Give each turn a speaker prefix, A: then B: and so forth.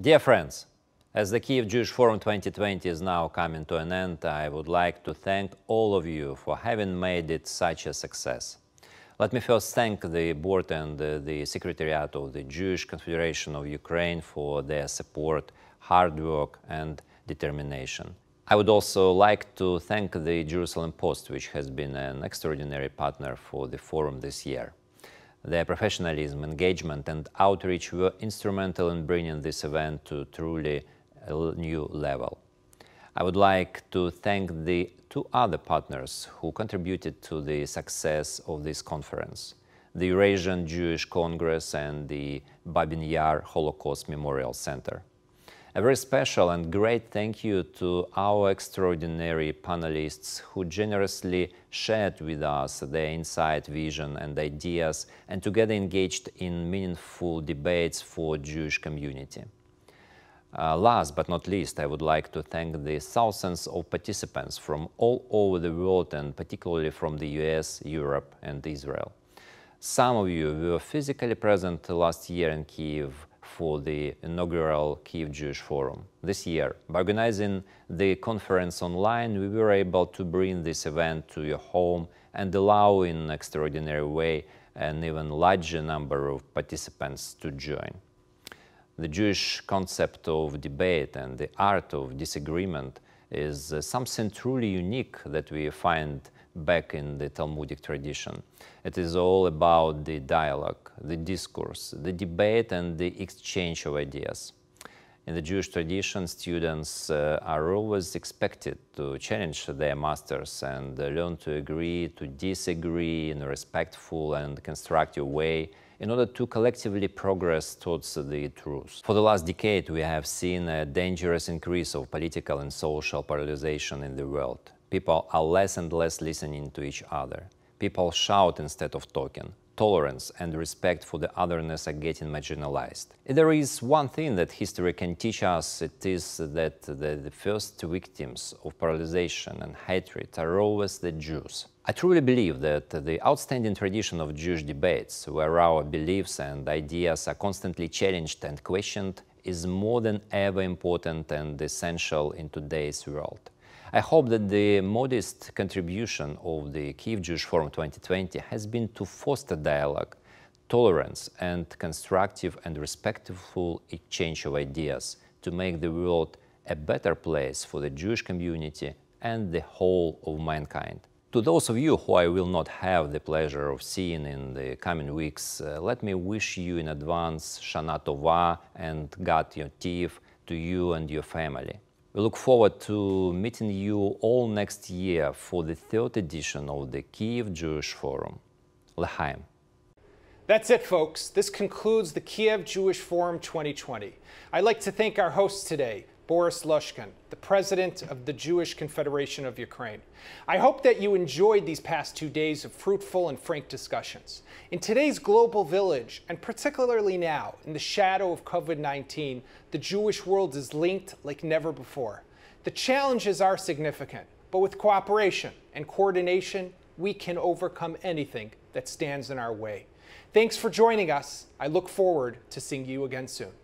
A: Dear friends, as the Kiev Jewish Forum 2020 is now coming to an end, I would like to thank all of you for having made it such a success. Let me first thank the board and uh, the Secretariat of the Jewish Confederation of Ukraine for their support, hard work and determination. I would also like to thank the Jerusalem Post, which has been an extraordinary partner for the forum this year. Their professionalism, engagement and outreach were instrumental in bringing this event to truly a new level. I would like to thank the two other partners who contributed to the success of this conference, the Eurasian Jewish Congress and the Babin Yar Holocaust Memorial Center. A very special and great thank you to our extraordinary panelists who generously shared with us their insight, vision and ideas and together engaged in meaningful debates for Jewish community. Uh, last but not least, I would like to thank the thousands of participants from all over the world and particularly from the US, Europe and Israel. Some of you were physically present last year in Kiev, for the inaugural Kiev Jewish Forum. This year, by organizing the conference online, we were able to bring this event to your home and allow in an extraordinary way an even larger number of participants to join. The Jewish concept of debate and the art of disagreement is uh, something truly unique that we find back in the Talmudic tradition. It is all about the dialogue, the discourse, the debate and the exchange of ideas. In the Jewish tradition, students uh, are always expected to challenge their masters and uh, learn to agree, to disagree in a respectful and constructive way in order to collectively progress towards the truth. For the last decade, we have seen a dangerous increase of political and social polarization in the world. People are less and less listening to each other. People shout instead of talking tolerance and respect for the otherness are getting marginalized. If there is one thing that history can teach us, it is that the, the first victims of paralyzation and hatred are always the Jews. I truly believe that the outstanding tradition of Jewish debates, where our beliefs and ideas are constantly challenged and questioned, is more than ever important and essential in today's world. I hope that the modest contribution of the Kiev Jewish Forum 2020 has been to foster dialogue, tolerance and constructive and respectful exchange of ideas to make the world a better place for the Jewish community and the whole of mankind. To those of you who I will not have the pleasure of seeing in the coming weeks, uh, let me wish you in advance Shana Tova and God your to you and your family. We look forward to meeting you all next year for the third edition of the Kiev Jewish Forum. L'chaim.
B: That's it, folks. This concludes the Kiev Jewish Forum 2020. I'd like to thank our hosts today, Boris Lushkin, the president of the Jewish Confederation of Ukraine. I hope that you enjoyed these past two days of fruitful and frank discussions. In today's global village, and particularly now, in the shadow of COVID 19, the Jewish world is linked like never before. The challenges are significant, but with cooperation and coordination, we can overcome anything that stands in our way. Thanks for joining us. I look forward to seeing you again soon.